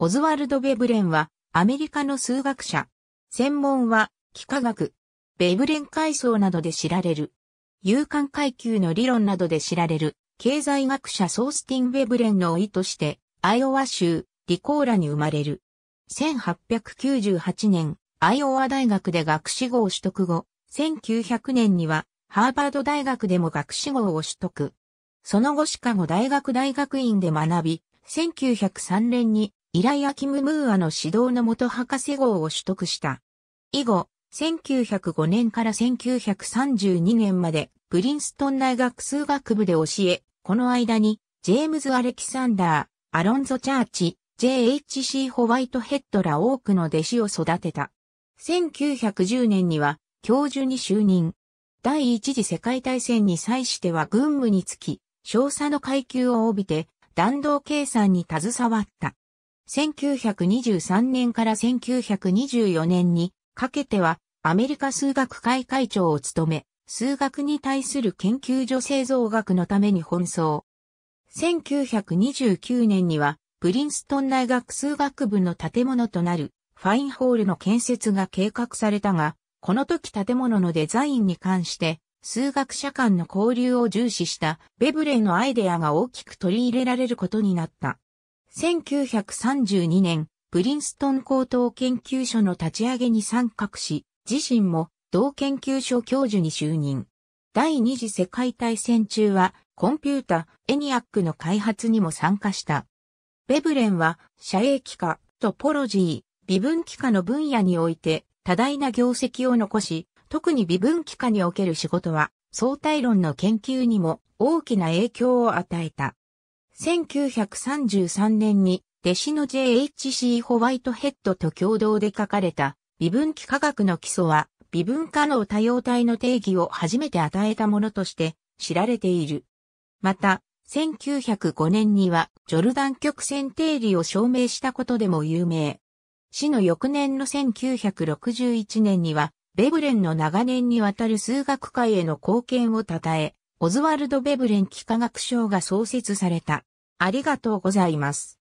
オズワルド・ベブレンは、アメリカの数学者。専門は、幾何学。ベブレン階層などで知られる。有間階級の理論などで知られる、経済学者ソースティン・ベブレンの意として、アイオワ州、リコーラに生まれる。1898年、アイオワ大学で学士号を取得後、1900年には、ハーバード大学でも学士号を取得。その後シカゴ大学大学院で学び、1903年にイライアキム・ムーアの指導の元博士号を取得した。以後、1905年から1932年まで、プリンストン大学数学部で教え、この間に、ジェームズ・アレキサンダー、アロンゾ・チャーチ、JHC ホワイトヘッドら多くの弟子を育てた。1910年には教授に就任。第一次世界大戦に際しては軍務につき、少佐の階級を帯びて弾道計算に携わった。1923年から1924年にかけてはアメリカ数学会会長を務め、数学に対する研究所製造学のために奔走。1929年にはプリンストン大学数学部の建物となるファインホールの建設が計画されたが、この時建物のデザインに関して数学者間の交流を重視したベブレーのアイデアが大きく取り入れられることになった。1932年、プリンストン高等研究所の立ち上げに参画し、自身も同研究所教授に就任。第二次世界大戦中は、コンピュータ、エニアックの開発にも参加した。ベブレンは、社影機化、トポロジー、微分機化の分野において、多大な業績を残し、特に微分機化における仕事は、相対論の研究にも大きな影響を与えた。1933年に弟子の JHC ホワイトヘッドと共同で書かれた微分岐科学の基礎は微分可能多様体の定義を初めて与えたものとして知られている。また、1905年にはジョルダン曲線定理を証明したことでも有名。死の翌年の1961年には、ベブレンの長年にわたる数学界への貢献を称え、オズワルド・ベブレン幾何学賞が創設された。ありがとうございます。